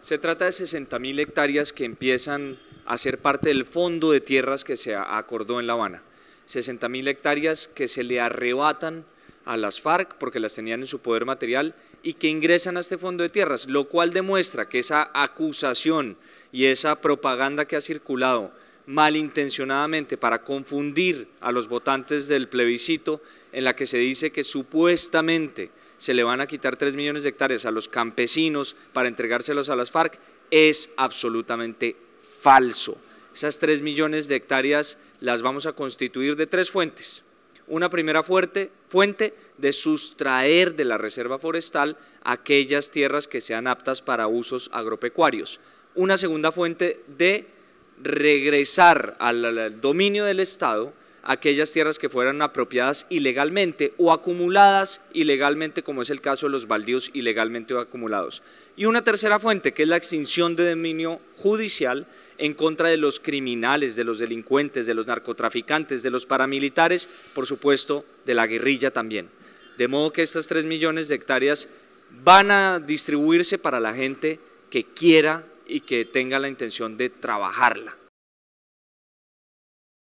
Se trata de 60.000 hectáreas que empiezan a ser parte del fondo de tierras que se acordó en La Habana. 60.000 hectáreas que se le arrebatan a las FARC porque las tenían en su poder material y que ingresan a este fondo de tierras, lo cual demuestra que esa acusación y esa propaganda que ha circulado malintencionadamente para confundir a los votantes del plebiscito en la que se dice que supuestamente se le van a quitar 3 millones de hectáreas a los campesinos para entregárselos a las FARC es absolutamente falso. Esas 3 millones de hectáreas las vamos a constituir de tres fuentes. Una primera fuerte, fuente de sustraer de la reserva forestal aquellas tierras que sean aptas para usos agropecuarios. Una segunda fuente de regresar al, dominio del Estado aquellas tierras que fueran apropiadas ilegalmente o acumuladas ilegalmente, como es el caso de los baldíos ilegalmente acumulados. Y una tercera fuente, que es la extinción de dominio judicial en contra de los criminales, de los delincuentes, de los narcotraficantes, de los paramilitares, por supuesto, de la guerrilla también. De modo que estas tres millones de hectáreas van a distribuirse para la gente que quiera y que tenga la intención de trabajarla.